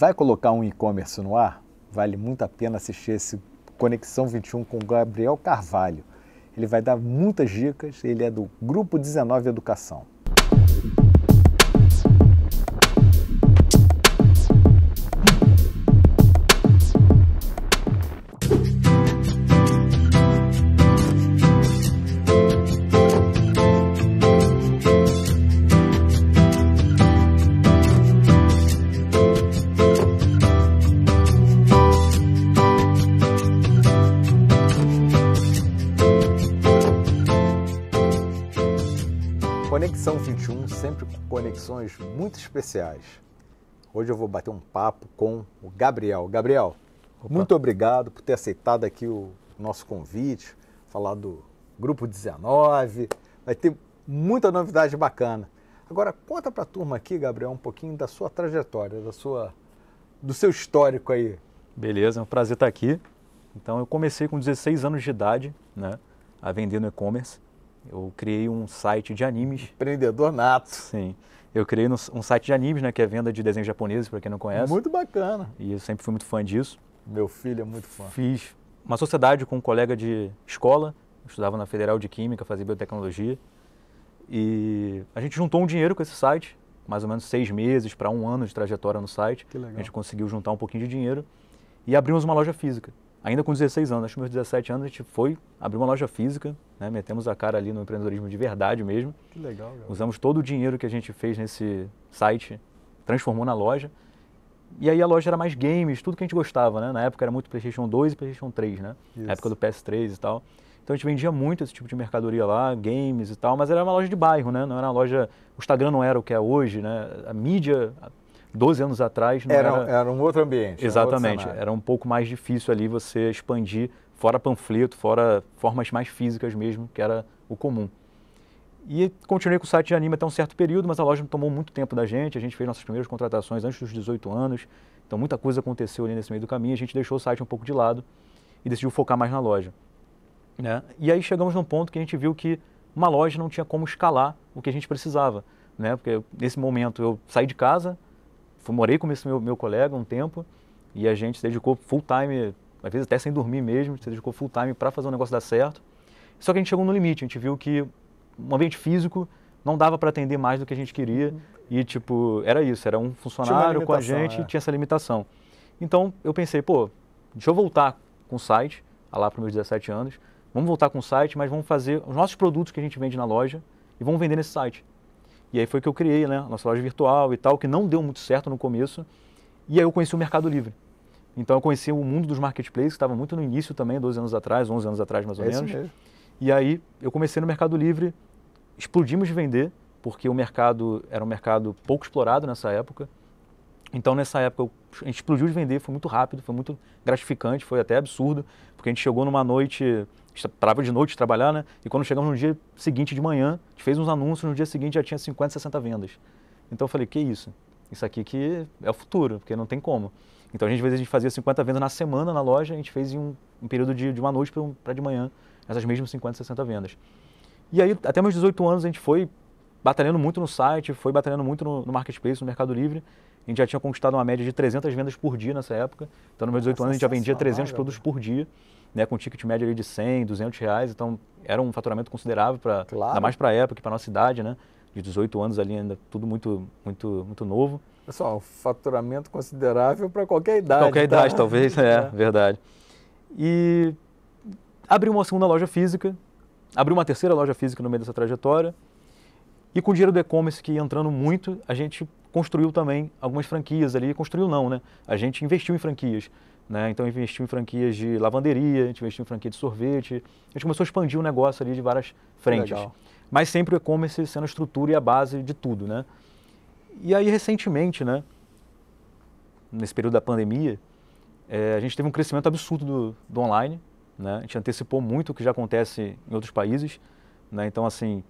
vai colocar um e-commerce no ar? Vale muito a pena assistir esse Conexão 21 com Gabriel Carvalho. Ele vai dar muitas dicas, ele é do Grupo 19 Educação. Conexão 21, sempre com conexões muito especiais. Hoje eu vou bater um papo com o Gabriel. Gabriel, Opa. muito obrigado por ter aceitado aqui o nosso convite, falar do Grupo 19. Vai ter muita novidade bacana. Agora conta para a turma aqui, Gabriel, um pouquinho da sua trajetória, da sua, do seu histórico aí. Beleza, é um prazer estar aqui. Então eu comecei com 16 anos de idade, né, a vender no e-commerce. Eu criei um site de animes. Empreendedor nato. Sim. Eu criei um site de animes, né, que é venda de desenhos japoneses, para quem não conhece. Muito bacana. E eu sempre fui muito fã disso. Meu filho é muito fã. Fiz uma sociedade com um colega de escola, estudava na Federal de Química, fazia biotecnologia. E a gente juntou um dinheiro com esse site, mais ou menos seis meses para um ano de trajetória no site. Que legal. A gente conseguiu juntar um pouquinho de dinheiro e abrimos uma loja física ainda com 16 anos, acho que meus 17 anos a gente foi, abriu uma loja física, né? metemos a cara ali no empreendedorismo de verdade mesmo. Que legal, galera. Usamos todo o dinheiro que a gente fez nesse site, transformou na loja. E aí a loja era mais games, tudo que a gente gostava, né? Na época era muito PlayStation 2 e PlayStation 3, né? Isso. Na época do PS3 e tal. Então a gente vendia muito esse tipo de mercadoria lá, games e tal, mas era uma loja de bairro, né? Não era uma loja. O Instagram não era o que é hoje, né? A mídia 12 anos atrás não era, era... era um outro ambiente. Exatamente, era, era um pouco mais difícil ali você expandir fora panfleto, fora formas mais físicas mesmo, que era o comum. E continuei com o site de anime até um certo período, mas a loja tomou muito tempo da gente, a gente fez nossas primeiras contratações antes dos 18 anos, então muita coisa aconteceu ali nesse meio do caminho, a gente deixou o site um pouco de lado e decidiu focar mais na loja. Né? E aí chegamos num ponto que a gente viu que uma loja não tinha como escalar o que a gente precisava, né? porque nesse momento eu saí de casa, morei com esse meu, meu colega um tempo e a gente se dedicou full time, às vezes até sem dormir mesmo, se dedicou full time para fazer o um negócio dar certo. Só que a gente chegou no limite, a gente viu que um ambiente físico não dava para atender mais do que a gente queria e tipo, era isso, era um funcionário com a gente, é. tinha essa limitação. Então eu pensei, pô, deixa eu voltar com o site, lá para meus 17 anos, vamos voltar com o site, mas vamos fazer os nossos produtos que a gente vende na loja e vamos vender nesse site. E aí foi que eu criei, né, nossa loja virtual e tal, que não deu muito certo no começo. E aí eu conheci o Mercado Livre. Então eu conheci o mundo dos marketplaces, que estava muito no início também, 12 anos atrás, 11 anos atrás mais ou é menos. Mesmo. E aí eu comecei no Mercado Livre, explodimos de vender, porque o mercado era um mercado pouco explorado nessa época. Então nessa época eu a gente explodiu de vender, foi muito rápido, foi muito gratificante, foi até absurdo, porque a gente chegou numa noite, parava de noite trabalhando trabalhar, né? E quando chegamos no dia seguinte de manhã, a gente fez uns anúncios, no dia seguinte já tinha 50, 60 vendas. Então eu falei, que isso? Isso aqui que é o futuro, porque não tem como. Então a gente, às vezes a gente fazia 50 vendas na semana na loja, a gente fez em um, um período de, de uma noite para de manhã, essas mesmas 50, 60 vendas. E aí, até meus 18 anos, a gente foi batalhando muito no site, foi batalhando muito no, no Marketplace, no Mercado Livre, a gente já tinha conquistado uma média de 300 vendas por dia nessa época. Então, nos meus 18 anos, a gente já vendia 300 é produtos por dia, né, com ticket médio ali de 100, 200 reais. Então, era um faturamento considerável, pra, claro. ainda mais para a época, para a nossa idade, né? De 18 anos ali, ainda tudo muito, muito, muito novo. Pessoal, um faturamento considerável para qualquer idade. Qualquer tá? idade, talvez, é, é, verdade. E abriu uma segunda loja física, abriu uma terceira loja física no meio dessa trajetória. E com o dinheiro do e-commerce que ia entrando muito, a gente construiu também algumas franquias ali, construiu não, né? A gente investiu em franquias. Né? Então investiu em franquias de lavanderia, a gente investiu em franquia de sorvete, a gente começou a expandir o negócio ali de várias frentes. Legal. Mas sempre o e-commerce sendo a estrutura e a base de tudo, né? E aí recentemente, né, nesse período da pandemia, é, a gente teve um crescimento absurdo do, do online, né? A gente antecipou muito o que já acontece em outros países, né? Então assim,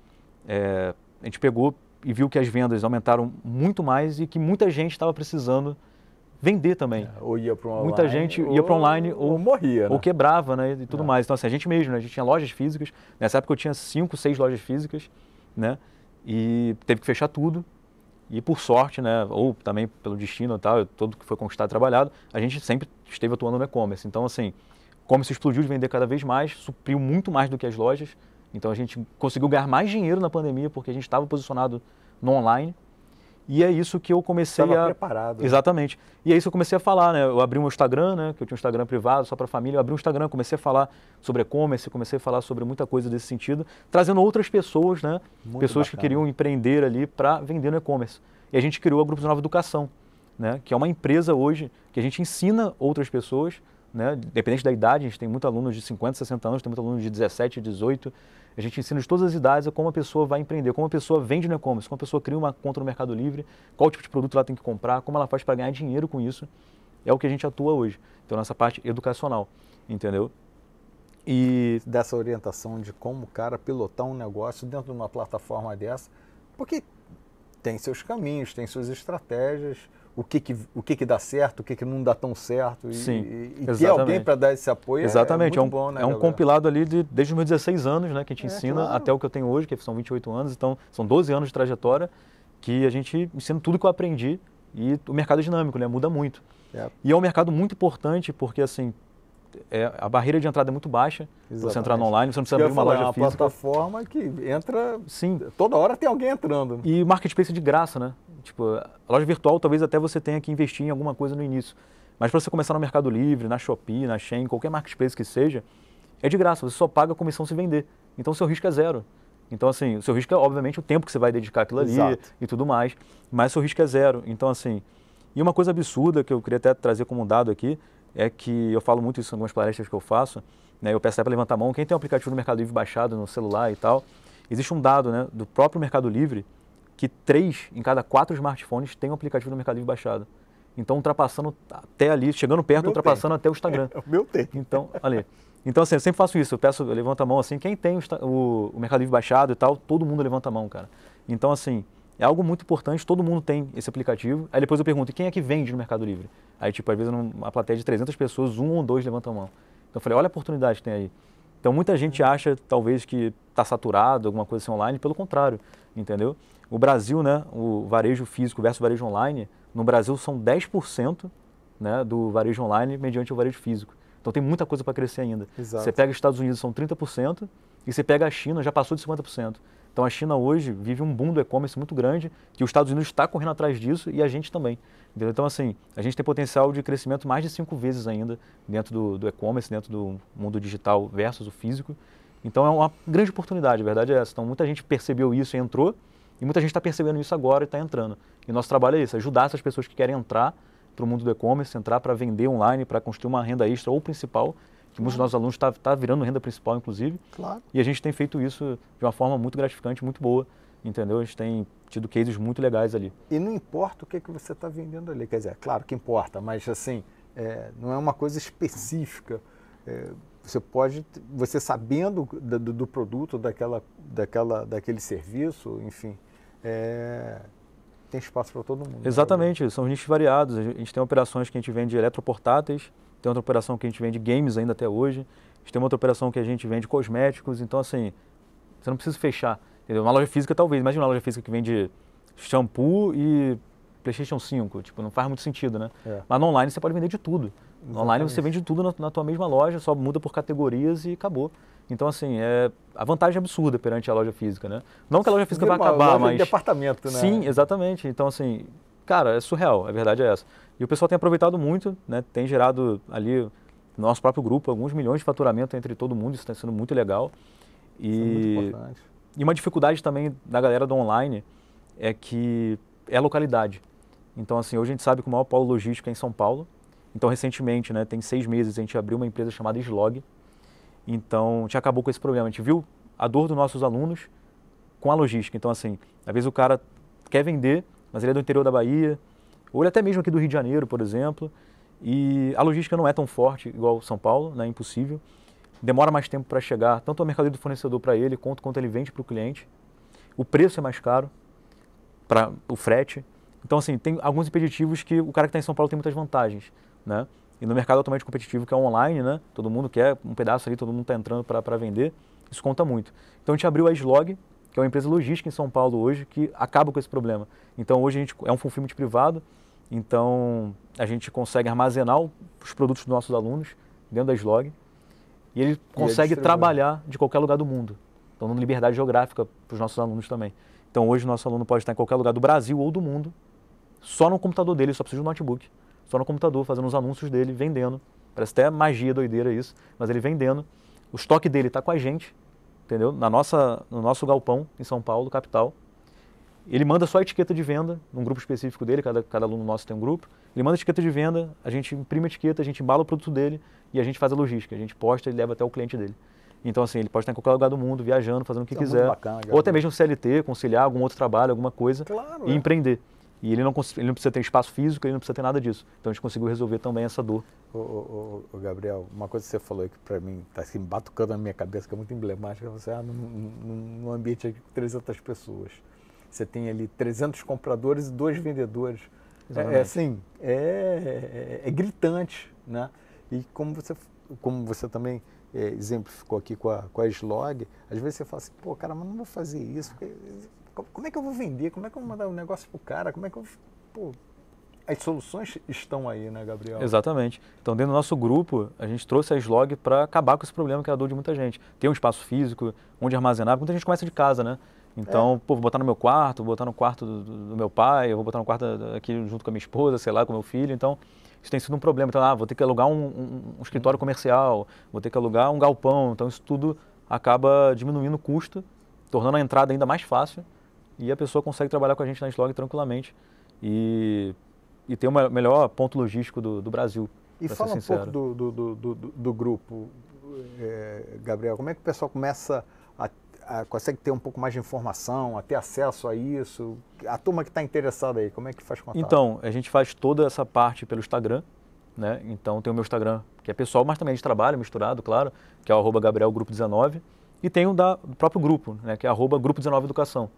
é, a gente pegou e viu que as vendas aumentaram muito mais e que muita gente estava precisando vender também. É, ou ia para online. Muita gente ia para online ou, ou, morria. Né? Ou quebrava, né? E tudo é. mais. Então, assim, a gente mesmo, né? A gente tinha lojas físicas. Nessa época eu tinha cinco, seis lojas físicas, né? E teve que fechar tudo. E por sorte, né? Ou também pelo destino e tal, todo que foi conquistado e trabalhado, a gente sempre esteve atuando no e-commerce. Então, assim, o e-commerce explodiu de vender cada vez mais, supriu muito mais do que as lojas. Então a gente conseguiu ganhar mais dinheiro na pandemia porque a gente estava posicionado no online. E é isso que eu comecei Estava a. preparado. Né? Exatamente. E é isso que eu comecei a falar, né? Eu abri um Instagram, né? Que eu tinha um Instagram privado, só para família. Eu abri um Instagram, comecei a falar sobre e-commerce, comecei a falar sobre muita coisa desse sentido, trazendo outras pessoas, né? Muito pessoas bacana. que queriam empreender ali para vender no e-commerce. E a gente criou a de Nova Educação, né? Que é uma empresa hoje que a gente ensina outras pessoas, né? Dependente da idade, a gente tem muitos alunos de 50, 60 anos, tem muitos alunos de 17, 18, a gente ensina de todas as idades como a pessoa vai empreender, como a pessoa vende no e-commerce, como a pessoa cria uma conta no Mercado Livre, qual tipo de produto ela tem que comprar, como ela faz para ganhar dinheiro com isso. É o que a gente atua hoje. Então, nessa parte educacional, entendeu? E dessa orientação de como o cara pilotar um negócio dentro de uma plataforma dessa, porque tem seus caminhos, tem suas estratégias, o que, que, o que, que dá certo, o que, que não dá tão certo. E, Sim, e, e ter alguém para dar esse apoio é exatamente. é, muito é um, bom, né? É um compilado ali de, desde os meus 16 anos, né, que a gente é, ensina claro. até o que eu tenho hoje, que são 28 anos, então são 12 anos de trajetória que a gente ensina tudo que eu aprendi e o mercado é dinâmico, né, muda muito. É. E é um mercado muito importante porque, assim, é, a barreira de entrada é muito baixa. Exatamente. Você entrar no online, você não precisa abrir uma falar, loja uma física. É uma plataforma que entra. Sim. Toda hora tem alguém entrando. E marketplace é de graça, né? Tipo, a loja virtual talvez até você tenha que investir em alguma coisa no início. Mas para você começar no Mercado Livre, na Shopee, na Shein, qualquer marketplace que seja, é de graça, você só paga a comissão se vender. Então o seu risco é zero. Então, assim, o seu risco é, obviamente, o tempo que você vai dedicar aquilo ali Exato. e tudo mais, mas o seu risco é zero. Então, assim, e uma coisa absurda que eu queria até trazer como um dado aqui é que eu falo muito isso em algumas palestras que eu faço, né? Eu peço até para levantar a mão, quem tem um aplicativo do Mercado Livre baixado no celular e tal, existe um dado, né, do próprio Mercado Livre, que três em cada quatro smartphones tem um aplicativo do Mercado Livre baixado. Então, ultrapassando até ali, chegando perto, meu ultrapassando tempo. até o Instagram. É, é o meu tempo. Então, ali. Então, assim, eu sempre faço isso. Eu peço, eu levanto a mão, assim, quem tem o, o, Mercado Livre baixado e tal, todo mundo levanta a mão, cara. Então, assim, é algo muito importante, todo mundo tem esse aplicativo. Aí depois eu pergunto, e quem é que vende no Mercado Livre? Aí, tipo, às vezes numa plateia de 300 pessoas, um ou dois levantam a mão. Então eu falei, olha a oportunidade que tem aí. Então muita gente uhum. acha, talvez, que está saturado, alguma coisa assim online, pelo contrário, entendeu? O Brasil, né, o varejo físico versus o varejo online, no Brasil são 10% né, do varejo online mediante o varejo físico. Então tem muita coisa para crescer ainda. Exato. Você pega os Estados Unidos, são 30%, e você pega a China, já passou de 50%. Então a China hoje vive um boom do e-commerce muito grande, que os Estados Unidos está correndo atrás disso e a gente também. Entendeu? Então, assim, a gente tem potencial de crescimento mais de cinco vezes ainda dentro do, do e-commerce, dentro do mundo digital versus o físico. Então é uma grande oportunidade, a verdade é essa. Então muita gente percebeu isso e entrou, e muita gente está percebendo isso agora e está entrando. E nosso trabalho é isso, ajudar essas pessoas que querem entrar para o mundo do e-commerce, entrar para vender online, para construir uma renda extra ou principal, que muitos dos nossos alunos está tá virando renda principal, inclusive. Claro. E a gente tem feito isso de uma forma muito gratificante, muito boa, entendeu? A gente tem tido cases muito legais ali. E não importa o que, é que você está vendendo ali, quer dizer, é claro que importa, mas assim, é, não é uma coisa específica. É, você pode, você sabendo do, do, produto, daquela, daquela, daquele serviço, enfim, é, tem espaço para todo mundo. Né? Exatamente, são nichos variados. A gente tem operações que a gente vende eletroportáteis, tem outra operação que a gente vende games ainda até hoje, a gente tem outra operação que a gente vende cosméticos, então assim, você não precisa fechar. Entendeu? Uma loja física talvez, imagina uma loja física que vende shampoo e PlayStation 5, tipo, não faz muito sentido, né? É. Mas no online você pode vender de tudo. No online você vende tudo na, na tua mesma loja, só muda por categorias e acabou. Então, assim, é a vantagem é absurda perante a loja física, né? Não que a loja física vai acabar, mas... De departamento, né? Sim, exatamente. Então, assim, cara, é surreal, a verdade é essa. E o pessoal tem aproveitado muito, né? Tem gerado ali, no nosso próprio grupo, alguns milhões de faturamento entre todo mundo, isso está sendo muito legal. E... Isso é muito importante. E uma dificuldade também da galera do online é que é a localidade. Então, assim, hoje a gente sabe que o maior polo logístico é em São Paulo. Então, recentemente, né, tem seis meses, a gente abriu uma empresa chamada Slog, então, a gente acabou com esse problema. A gente viu a dor dos nossos alunos com a logística. Então, assim, às vezes o cara quer vender, mas ele é do interior da Bahia, ou ele é até mesmo aqui do Rio de Janeiro, por exemplo, e a logística não é tão forte igual São Paulo, né? é impossível. Demora mais tempo para chegar, tanto a mercadoria do fornecedor para ele, quanto quanto ele vende para o cliente. O preço é mais caro para o frete. Então, assim, tem alguns impeditivos que o cara que está em São Paulo tem muitas vantagens, né? E no mercado altamente competitivo, que é online, né? Todo mundo quer um pedaço ali, todo mundo está entrando para vender. Isso conta muito. Então a gente abriu a Slog, que é uma empresa logística em São Paulo hoje, que acaba com esse problema. Então hoje a gente é um fulfillment privado, então a gente consegue armazenar os produtos dos nossos alunos dentro da Slog e ele consegue e é trabalhar de qualquer lugar do mundo. Então dando liberdade geográfica para os nossos alunos também. Então hoje o nosso aluno pode estar em qualquer lugar do Brasil ou do mundo, só no computador dele, só precisa de um notebook só no computador, fazendo os anúncios dele, vendendo. Parece até magia, doideira isso, mas ele vendendo. O estoque dele está com a gente, entendeu? Na nossa, no nosso galpão em São Paulo, capital. Ele manda só a etiqueta de venda, num grupo específico dele, cada, cada aluno nosso tem um grupo. Ele manda a etiqueta de venda, a gente imprime a etiqueta, a gente embala o produto dele e a gente faz a logística. A gente posta e leva até o cliente dele. Então, assim, ele pode estar em qualquer lugar do mundo, viajando, fazendo o que é quiser. Bacana, Ou até mesmo CLT, conciliar algum outro trabalho, alguma coisa claro, e é. empreender. E ele não, ele não precisa ter espaço físico, ele não precisa ter nada disso. Então a gente conseguiu resolver também essa dor. Ô, ô, ô Gabriel, uma coisa que você falou que para mim está assim, batucando na minha cabeça, que é muito emblemática, é você, ah, num, num, ambiente aqui com 300 pessoas, você tem ali 300 compradores e dois vendedores. É, é assim, é, é, é, gritante, né? E como você, como você também é, exemplificou aqui com a, com a Slog, às vezes você fala assim, pô, cara, mas não vou fazer isso, porque como é que eu vou vender? Como é que eu vou mandar o um negócio pro cara? Como é que eu. Pô, as soluções estão aí, né, Gabriel? Exatamente. Então, dentro do nosso grupo, a gente trouxe a Slog para acabar com esse problema que era é dor de muita gente. Ter um espaço físico, onde armazenar. Muita gente começa de casa, né? Então, é. pô, vou botar no meu quarto, vou botar no quarto do, do meu pai, eu vou botar no quarto aqui junto com a minha esposa, sei lá, com o meu filho. Então, isso tem sido um problema. Então, ah, vou ter que alugar um, um, um escritório uhum. comercial, vou ter que alugar um galpão. Então, isso tudo acaba diminuindo o custo, tornando a entrada ainda mais fácil e a pessoa consegue trabalhar com a gente na Slog tranquilamente e, e ter o melhor ponto logístico do, do Brasil. E fala um pouco do, do, do, do grupo, é, Gabriel. Como é que o pessoal começa a, a, consegue ter um pouco mais de informação, a ter acesso a isso? A turma que está interessada aí, como é que faz contato? Então, a gente faz toda essa parte pelo Instagram, né? Então tem o meu Instagram, que é pessoal, mas também de trabalho, misturado, claro, que é o Grupo 19 e tem o da, do próprio grupo, né? que é arroba grupo19educação.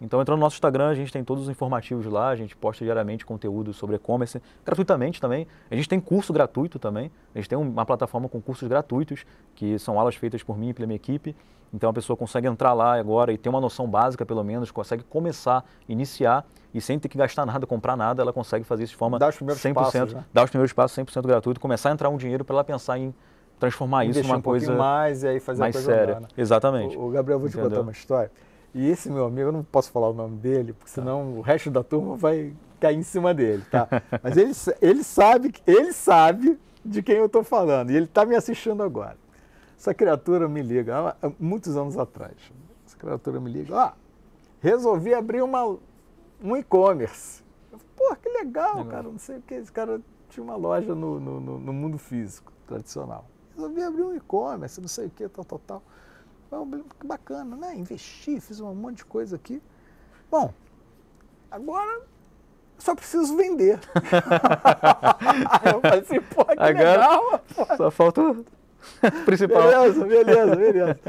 Então entra no nosso Instagram, a gente tem todos os informativos lá, a gente posta diariamente conteúdo sobre e-commerce, gratuitamente também. A gente tem curso gratuito também, a gente tem uma plataforma com cursos gratuitos, que são aulas feitas por mim e pela minha equipe. Então a pessoa consegue entrar lá agora e ter uma noção básica, pelo menos, consegue começar, iniciar e sem ter que gastar nada, comprar nada, ela consegue fazer isso de forma dá os 100%, passos, né? dar os primeiros passos 100% gratuito, começar a entrar um dinheiro para ela pensar em transformar isso em um coisa mais e aí fazer mais coisa séria. Andar, né? Exatamente. O, o Gabriel vou te Entendeu? contar uma história. E esse meu amigo, eu não posso falar o nome dele, porque tá. senão tá. o resto da turma vai cair em cima dele, tá? Mas ele, ele sabe, ele sabe de quem eu estou falando. E ele está me assistindo agora. Essa criatura me liga, ela, muitos anos atrás. Essa criatura me liga, ó, ah, resolvi abrir uma, um e-commerce. Pô, que legal, legal, cara, não sei o que. Esse cara tinha uma loja no, no, no mundo físico, tradicional. Resolvi abrir um e-commerce, não sei o que, tal, tal, tal que bacana, né? Investi, fiz um monte de coisa aqui. Bom, agora só preciso vender. eu falei assim, pô, que agora, legal. Pô. Só falta o principal. Beleza, beleza, beleza.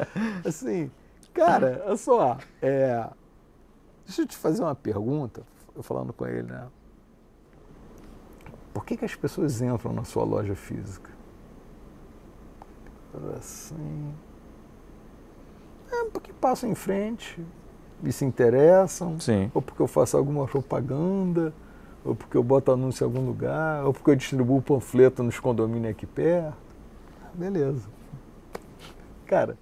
Assim, cara, olha só, é, deixa eu te fazer uma pergunta, eu falando com ele, né? Por que, que as pessoas entram na sua loja física? Assim, passo em frente e se interessam, Sim. ou porque eu faço alguma propaganda, ou porque eu boto anúncio em algum lugar, ou porque eu distribuo panfleto nos condomínios aqui perto. Beleza. Cara,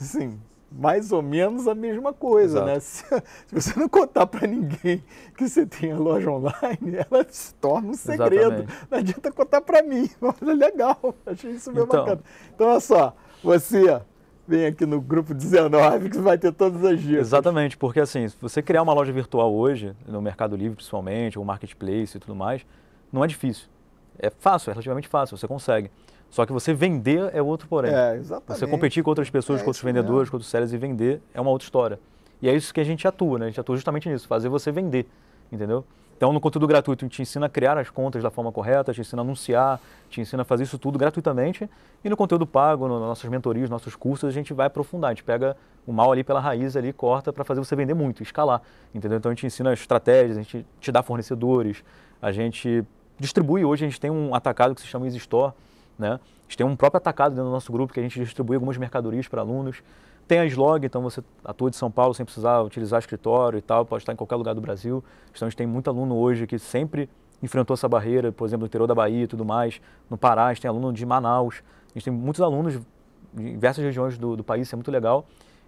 assim, mais ou menos a mesma coisa, né? Exato. né? Se, você não contar para ninguém que você tem a loja online, ela se torna um segredo. Exatamente. Não adianta contar para mim. Olha, legal, achei isso bem então, bacana. Então, olha só, você vem aqui no grupo 19 que vai ter todas as dicas. Exatamente, porque assim, se você criar uma loja virtual hoje, no Mercado Livre principalmente, ou marketplace e tudo mais, não é difícil. É fácil, é relativamente fácil, você consegue. Só que você vender é outro porém. É, exatamente. Você competir com outras pessoas, é com outros vendedores, mesmo. com outros sellers e vender é uma outra história. E é isso que a gente atua, né? A gente atua justamente nisso, fazer você vender, entendeu? Então, no conteúdo gratuito, a gente ensina a criar as contas da forma correta, te ensina a anunciar, te ensina a fazer isso tudo gratuitamente. E no conteúdo pago, nas nossas mentorias, nossos cursos, a gente vai aprofundar. A gente pega o mal ali pela raiz ali, corta para fazer você vender muito, escalar. Entendeu? Então, a gente ensina estratégias, a gente te dá fornecedores, a gente distribui. Hoje, a gente tem um atacado que se chama Easy Store, né? A gente tem um próprio atacado dentro do nosso grupo que a gente distribui algumas mercadorias para alunos. Tem a slog, então você atua de São Paulo sem precisar utilizar escritório e tal, pode estar em qualquer lugar do Brasil. Então a gente tem muito aluno hoje que sempre enfrentou essa barreira, por exemplo, no interior da Bahia e tudo mais. No Pará, a gente tem aluno de Manaus. A gente tem muitos alunos de diversas regiões do, do país, isso é muito legal.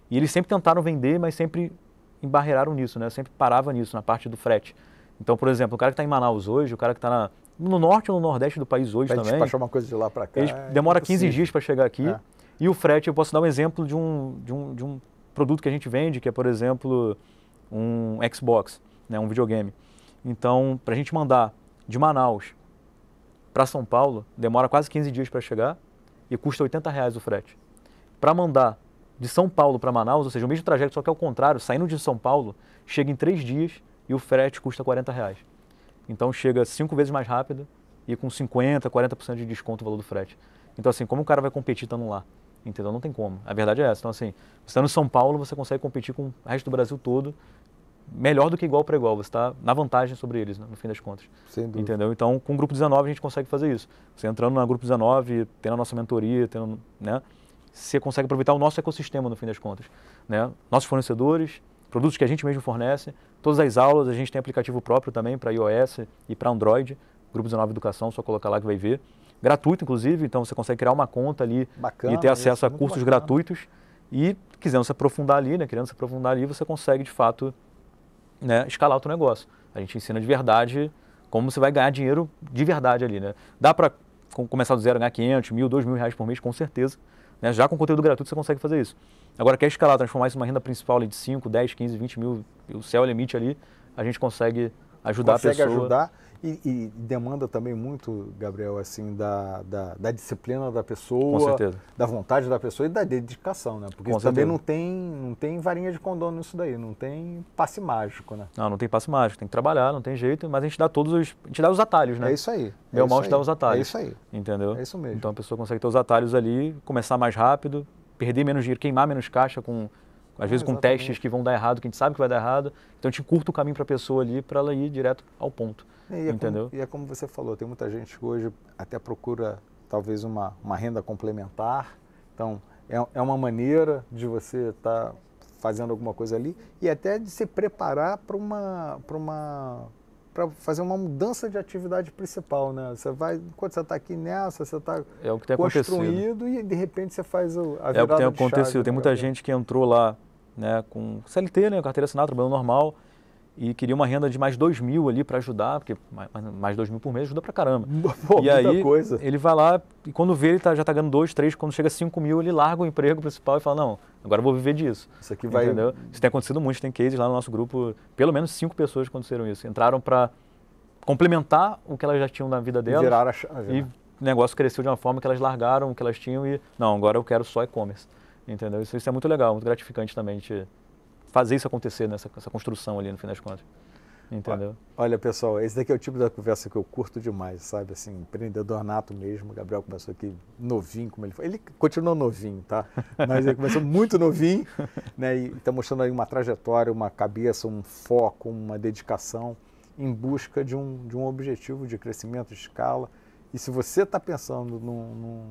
E eles sempre tentaram vender, mas sempre embarreiraram nisso, né? Sempre parava nisso, na parte do frete. Então, por exemplo, o cara que está em Manaus hoje, o cara que está no norte ou no nordeste do país hoje Pede também. despachar uma coisa de lá para cá. Eles é demora 15 dias para chegar aqui. É. E o frete, eu posso dar um exemplo de um, de um, de um produto que a gente vende, que é, por exemplo, um Xbox, né, um videogame. Então, para a gente mandar de Manaus para São Paulo, demora quase 15 dias para chegar e custa 80 reais o frete. Para mandar de São Paulo para Manaus, ou seja, o mesmo trajeto, só que ao contrário, saindo de São Paulo, chega em 3 dias e o frete custa 40 reais. Então, chega 5 vezes mais rápido e com 50, 40% de desconto o valor do frete. Então, assim, como o cara vai competir estando lá? Entendeu? Não tem como. A verdade é essa. Então, assim, você está no São Paulo, você consegue competir com o resto do Brasil todo melhor do que igual para igual. Você está na vantagem sobre eles, né, no fim das contas. Sem dúvida. Entendeu? Então, com o Grupo 19, a gente consegue fazer isso. Você entrando na Grupo 19, tendo a nossa mentoria, tendo, né, você consegue aproveitar o nosso ecossistema, no fim das contas. Né? Nossos fornecedores, produtos que a gente mesmo fornece, todas as aulas, a gente tem aplicativo próprio também para iOS e para Android. Grupo 19 Educação, só colocar lá que vai ver gratuito, inclusive, então você consegue criar uma conta ali bacana, e ter é acesso isso, a cursos bacana. gratuitos. E quisendo se aprofundar ali, né, querendo se aprofundar ali, você consegue de fato né, escalar o teu negócio. A gente ensina de verdade como você vai ganhar dinheiro de verdade ali, né? Dá para começar do zero, ganhar 500, mil, dois mil reais por mês, com certeza. Né? Já com conteúdo gratuito você consegue fazer isso. Agora, quer escalar, transformar isso em uma renda principal ali de 5, 10, 15, 20 mil, o céu é limite ali, a gente consegue ajudar consegue a pessoa. Consegue ajudar. E, e, demanda também muito, Gabriel, assim, da, da, da disciplina da pessoa, da vontade da pessoa e da dedicação, né? Porque também não tem, não tem varinha de condono nisso daí, não tem passe mágico, né? Não, não tem passe mágico, tem que trabalhar, não tem jeito, mas a gente dá todos os. A gente dá os atalhos, né? É isso aí. É Meu mal te dá os atalhos. É isso aí. Entendeu? É isso mesmo. Então a pessoa consegue ter os atalhos ali, começar mais rápido, perder menos dinheiro, queimar menos caixa com às vezes ah, com testes que vão dar errado, que a gente sabe que vai dar errado. Então a gente curta o caminho para a pessoa ali para ela ir direto ao ponto. E é entendeu? Como, e é como você falou, tem muita gente hoje até procura talvez uma, uma renda complementar. Então é, é uma maneira de você estar tá fazendo alguma coisa ali e até de se preparar para uma, uma para fazer uma mudança de atividade principal, né? Você vai, enquanto você está aqui nessa, você está é o que tem construído acontecido. e de repente você faz o, a É o que tem acontecido. Chave, tem né? muita gente que entrou lá, né, com CLT, né, carteira assinada, trabalhando normal, e queria uma renda de mais dois mil ali para ajudar, porque mais dois mil por mês ajuda para caramba. Pô, e aí coisa. ele vai lá e quando vê ele tá, já está ganhando dois, três, quando chega cinco mil ele larga o emprego principal e fala não, agora eu vou viver disso. Isso aqui vai. Entendeu? Isso tem acontecido muito, tem cases lá no nosso grupo, pelo menos cinco pessoas aconteceram isso, entraram para complementar o que elas já tinham na vida delas. Virar a chave. E o negócio cresceu de uma forma que elas largaram o que elas tinham e não, agora eu quero só e-commerce. Entendeu? Isso, isso é muito legal, muito gratificante também. A gente fazer isso acontecer, né? essa, essa construção ali no fim das contas. Entendeu? Olha, pessoal, esse daqui é o tipo da conversa que eu curto demais, sabe? Assim, empreendedor nato mesmo. O Gabriel começou aqui novinho, como ele foi. Ele continuou novinho, tá? Mas ele começou muito novinho, né? E está mostrando aí uma trajetória, uma cabeça, um foco, uma dedicação em busca de um, de um objetivo de crescimento, de escala. E se você está pensando num, num,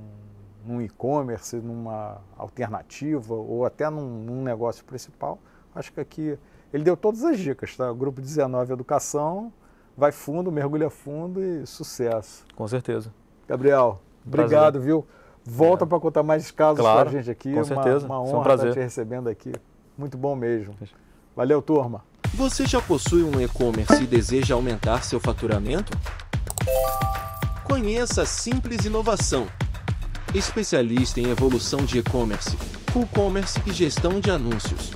num e-commerce, numa alternativa ou até num, num negócio principal, Acho que aqui ele deu todas as dicas, tá? grupo 19 Educação, vai fundo, mergulha fundo e sucesso. Com certeza. Gabriel, prazer. obrigado, viu? Volta é. para contar mais casos claro, para a gente aqui. Com certeza. Uma, uma honra um prazer. estar tá te recebendo aqui. Muito bom mesmo. Valeu, turma. Você já possui um e-commerce e deseja aumentar seu faturamento? Conheça a Simples Inovação. Especialista em evolução de e-commerce, e-commerce e gestão de anúncios.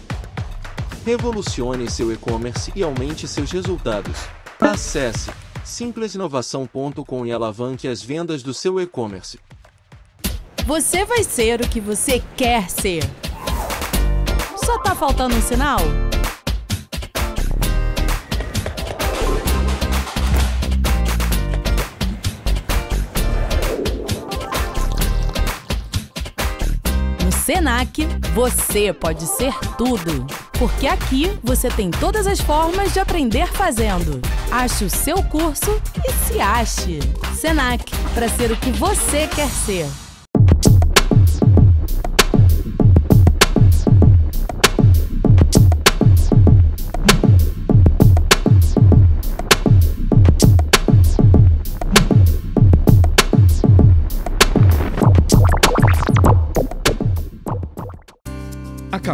Revolucione seu e-commerce e aumente seus resultados. Acesse simplesinovação.com e alavanque as vendas do seu e-commerce. Você vai ser o que você quer ser. Só tá faltando um sinal? No SENAC, você pode ser tudo porque aqui você tem todas as formas de aprender fazendo. Ache o seu curso e se ache. Senac, para ser o que você quer ser.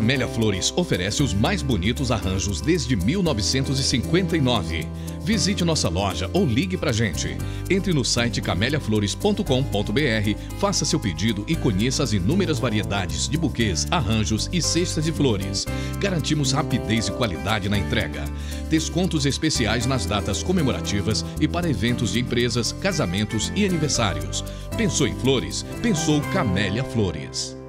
Camélia Flores oferece os mais bonitos arranjos desde 1959. Visite nossa loja ou ligue pra gente. Entre no site cameliaflores.com.br, faça seu pedido e conheça as inúmeras variedades de buquês, arranjos e cestas de flores. Garantimos rapidez e qualidade na entrega. Descontos especiais nas datas comemorativas e para eventos de empresas, casamentos e aniversários. Pensou em flores? Pensou Camélia Flores.